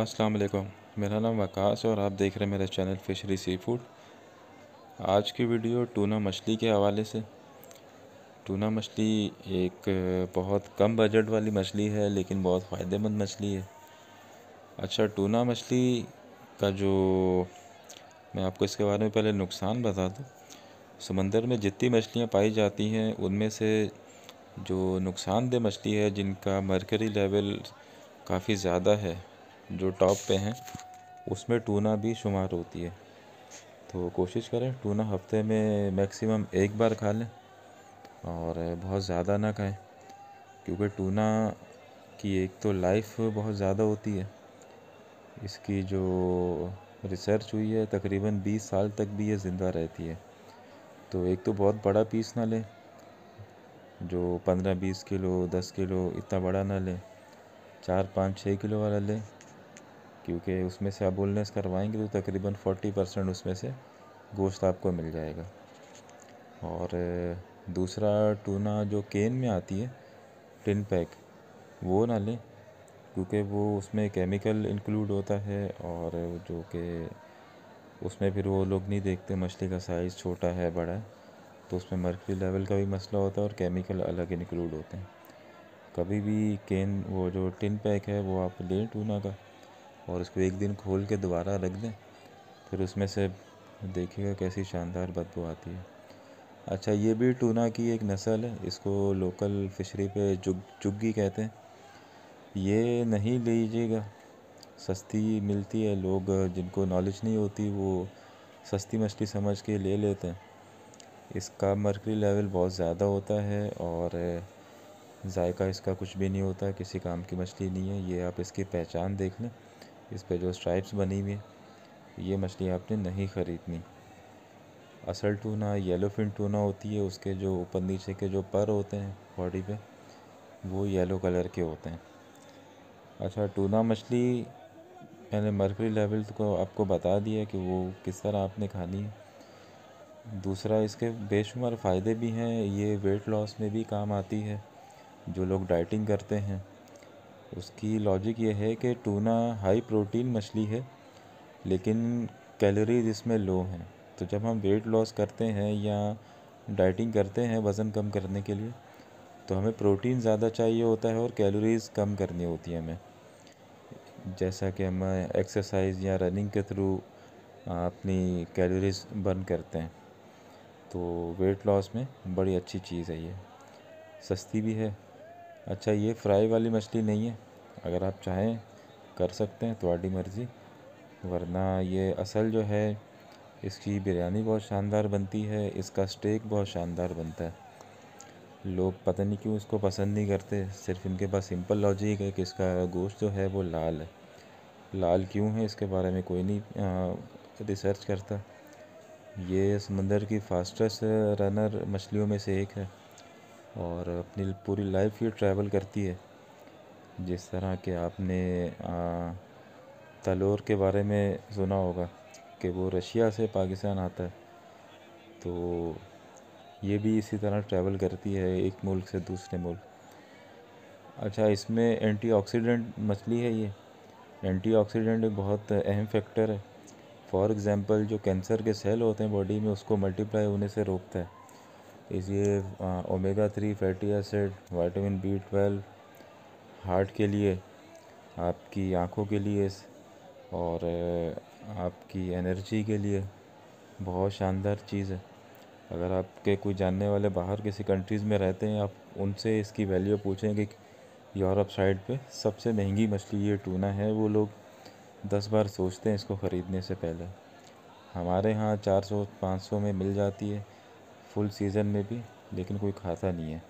अस्सलाम वालेकुम मेरा नाम वकास है और आप देख रहे हैं मेरा चैनल फिशरी सी फूड आज की वीडियो टूना मछली के हवाले से टूना मछली एक बहुत कम बजट वाली मछली है लेकिन बहुत फ़ायदेमंद मछली है अच्छा टूना मछली का जो मैं आपको इसके बारे में पहले नुकसान बता दूँ समंदर में जितनी मछलियाँ पाई जाती हैं उनमें से जो नुकसानदेह मछली है जिनका मरकरी लेवल काफ़ी ज़्यादा है जो टॉप पे हैं उसमें टूना भी शुमार होती है तो कोशिश करें टूना हफ्ते में मैक्सिमम एक बार खा लें और बहुत ज़्यादा ना खाएं क्योंकि टूना की एक तो लाइफ बहुत ज़्यादा होती है इसकी जो रिसर्च हुई है तकरीबन 20 साल तक भी ये ज़िंदा रहती है तो एक तो बहुत बड़ा पीस ना लें जो पंद्रह बीस किलो दस किलो इतना बड़ा ना लें चार पाँच छः किलो वाला लें क्योंकि उसमें से आप बोलनेस करवाएंगे तो तकरीबन फोर्टी परसेंट उसमें से गोश्त आपको मिल जाएगा और दूसरा टूना जो केन में आती है टिन पैक वो ना लें क्योंकि वो उसमें केमिकल इंक्लूड होता है और जो कि उसमें फिर वो लोग नहीं देखते मछली का साइज़ छोटा है बड़ा है तो उसमें मर्करी लेवल का भी मसला होता है और केमिकल अलग इंक्लूड होते हैं कभी भी केन वो जो टिन पैक है वो आप लें टूना का और उसको एक दिन खोल के दोबारा रख दें फिर उसमें से देखिएगा कैसी शानदार बदबू आती है अच्छा ये भी टूना की एक नस्ल है इसको लोकल फिशरी पे जुग जुग्गी कहते हैं ये नहीं लीजिएगा सस्ती मिलती है लोग जिनको नॉलेज नहीं होती वो सस्ती मछली समझ के ले लेते हैं इसका मरकरी लेवल बहुत ज़्यादा होता है और जायका इसका कुछ भी नहीं होता किसी काम की मछली नहीं है ये आप इसकी पहचान देख लें इस पे जो स्ट्राइप्स बनी हुई है ये मछली आपने नहीं ख़रीदनी असल टूना येलो फिन टूना होती है उसके जो ऊपर नीचे के जो पर होते हैं बॉडी पे वो येलो कलर के होते हैं अच्छा टूना मछली मैंने मरकरी लेवल को आपको बता दिया कि वो किस तरह आपने खानी है दूसरा इसके बेशुमार फ़ायदे भी हैं ये वेट लॉस में भी काम आती है जो लोग डाइटिंग करते हैं उसकी लॉजिक ये है कि टूना हाई प्रोटीन मछली है लेकिन कैलोरीज इसमें लो हैं तो जब हम वेट लॉस करते हैं या डाइटिंग करते हैं वज़न कम करने के लिए तो हमें प्रोटीन ज़्यादा चाहिए होता है और कैलोरीज़ कम करनी होती है हमें जैसा कि हम एक्सरसाइज या रनिंग के थ्रू अपनी कैलोरीज बर्न करते हैं तो वेट लॉस में बड़ी अच्छी चीज़ है ये सस्ती भी है अच्छा ये फ्राई वाली मछली नहीं है अगर आप चाहें कर सकते हैं थोड़ी मर्ज़ी वरना ये असल जो है इसकी बिरयानी बहुत शानदार बनती है इसका स्टेक बहुत शानदार बनता है लोग पता नहीं क्यों इसको पसंद नहीं करते सिर्फ इनके पास सिंपल लॉजिक है कि इसका गोश्त जो है वो लाल है लाल क्यों है इसके बारे में कोई नहीं रिसर्च करता ये समंदर की फास्टेस्ट रनर मछलियों में से एक है और अपनी पूरी लाइफ ये ट्रैवल करती है जिस तरह के आपने तलोर के बारे में सुना होगा कि वो रशिया से पाकिस्तान आता है तो ये भी इसी तरह ट्रैवल करती है एक मुल्क से दूसरे मुल्क अच्छा इसमें एंटीऑक्सीडेंट मछली है ये एंटीऑक्सीडेंट एक बहुत अहम फैक्टर है फॉर एग्ज़ाम्पल जो कैंसर के सेल होते हैं बॉडी में उसको मल्टीप्लाई होने से रोकता है इस ये omega three fatty acid vitamin B twelve heart के लिए आपकी आँखों के लिए और आपकी एनर्जी के लिए बहुत शानदार चीज़ है अगर आपके कोई जानने वाले बाहर किसी कंट्रीज़ में रहते हैं आप उनसे इसकी वैल्यू पूछें कि यूरोप साइड पे सबसे महंगी मछली ये टूना है वो लोग दस बार सोचते हैं इसको ख़रीदने से पहले हमारे यहाँ चार सौ पाँच सौ में मिल जाती है फुल सीज़न में भी लेकिन कोई खाता नहीं है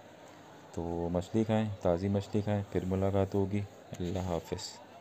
तो मछली खाएं ताज़ी मछली खाएं फिर मुलाकात होगी अल्लाह हाफ़िज़